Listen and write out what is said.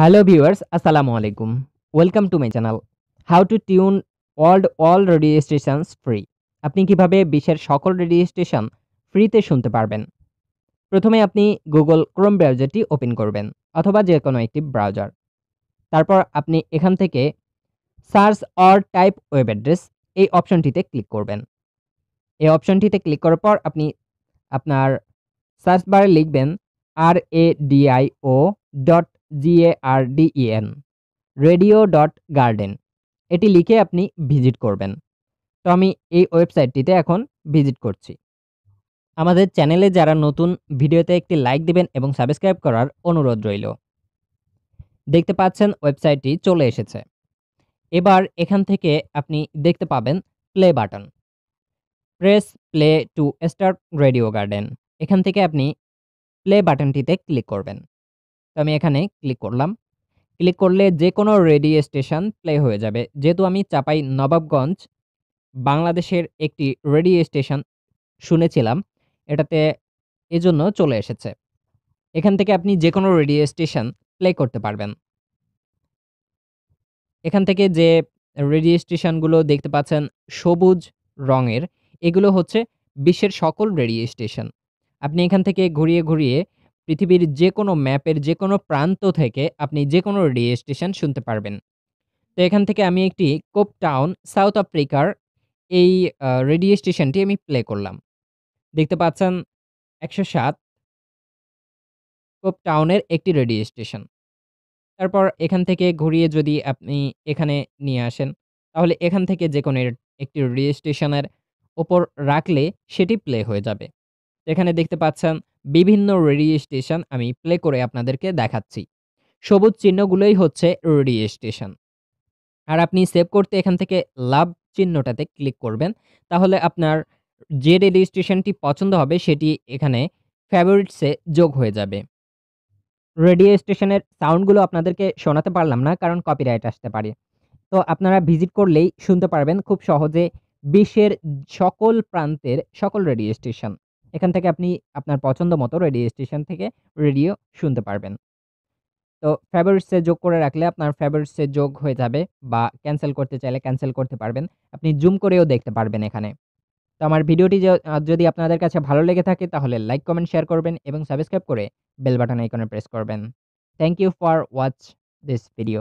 hello viewers আসসালামু আলাইকুম welcome to my channel how to tune world all radio stations free আপনি কিভাবে বিশ্বের সকল রেডিও স্টেশন ফ্রিতে শুনতে পারবেন প্রথমে আপনি গুগল ক্রোম ব্রাউজারটি ওপেন করবেন অথবা যে কোনো একটি ব্রাউজার তারপর আপনি এখান থেকে search or type web address এই অপশনটিতে ক্লিক করবেন এই অপশনটিতে ক্লিক করার পর আপনি আপনার সার্চ বারে লিখবেন R A D I O dot N radio dot garden এটি লিখে আপনি ভিজিট করবেন তো আমি এই ওয়েবসাইটটিতে এখন ভিজিট করছি আমাদের চ্যানেলে যারা নতুন ভিডিওতে একটি লাইক দেবেন এবং সাবস্ক্রাইব করার অনুরোধ রইল দেখতে পাচ্ছেন ওয়েবসাইটটি চলে এসেছে এবার এখান থেকে আপনি দেখতে পাবেন play button press play to start radio garden এখান থেকে আপনি প্লে বাটনটিতে ক্লিক করবেন তো আমি এখানে ক্লিক করলাম ক্লিক করলে যে কোনো রেডিও স্টেশন প্লে হয়ে যাবে যেহেতু আমি চাপাই নবাবগঞ্জ বাংলাদেশের একটি রেডিও স্টেশন শুনেছিলাম এটাতে এজন্য চলে এসেছে এখান থেকে আপনি যে কোনো রেডিও স্টেশন প্লে করতে পারবেন এখান থেকে যে রেডিও স্টেশনগুলো দেখতে পাচ্ছেন সবুজ রঙের এগুলো হচ্ছে বিশ্বের সকল রেডিও স্টেশন আপনি এখান থেকে ঘুরিয়ে ঘুরিয়ে পৃথিবীর যে কোনো ম্যাপের যে কোনো প্রান্ত থেকে আপনি যে কোনো রেডিও স্টেশন শুনতে পারবেন তো এখান থেকে আমি একটি কোপ টাউন সাউথ আফ্রিকার এই রেডিও স্টেশনটি আমি প্লে করলাম দেখতে পাচ্ছেন একশো সাত কোপ টাউনের একটি রেডিও স্টেশন তারপর এখান থেকে ঘুরিয়ে যদি আপনি এখানে নিয়ে আসেন তাহলে এখান থেকে যে কোনো একটি রেডিও স্টেশনের ওপর রাখলে সেটি প্লে হয়ে যাবে এখানে দেখতে পাচ্ছেন বিভিন্ন রেডিও স্টেশন আমি প্লে করে আপনাদেরকে দেখাচ্ছি সবুজ চিহ্নগুলোই হচ্ছে রেডিও স্টেশন আর আপনি সেভ করতে এখান থেকে লাভ চিহ্নটাতে ক্লিক করবেন তাহলে আপনার যে রেডিও স্টেশনটি পছন্দ হবে সেটি এখানে ফেভারিটসে যোগ হয়ে যাবে রেডিও স্টেশনের সাউন্ডগুলো আপনাদেরকে শোনাতে পারলাম না কারণ কপিরাইট আসতে পারে তো আপনারা ভিজিট করলেই শুনতে পারবেন খুব সহজে বিশ্বের সকল প্রান্তের সকল রেডিও স্টেশন এখান থেকে আপনি আপনার পছন্দ মতো রেডিও স্টেশন থেকে রেডিও শুনতে পারবেন তো ফেভারিটসে যোগ করে রাখলে আপনার ফেভারিটসে যোগ হয়ে যাবে বা ক্যান্সেল করতে চাইলে ক্যান্সেল করতে পারবেন আপনি জুম করেও দেখতে পারবেন এখানে তো আমার ভিডিওটি যদি আপনাদের কাছে ভালো লেগে থাকে তাহলে লাইক কমেন্ট শেয়ার করবেন এবং সাবস্ক্রাইব করে বেল বাটন আইকনে প্রেস করবেন thank you for watch this video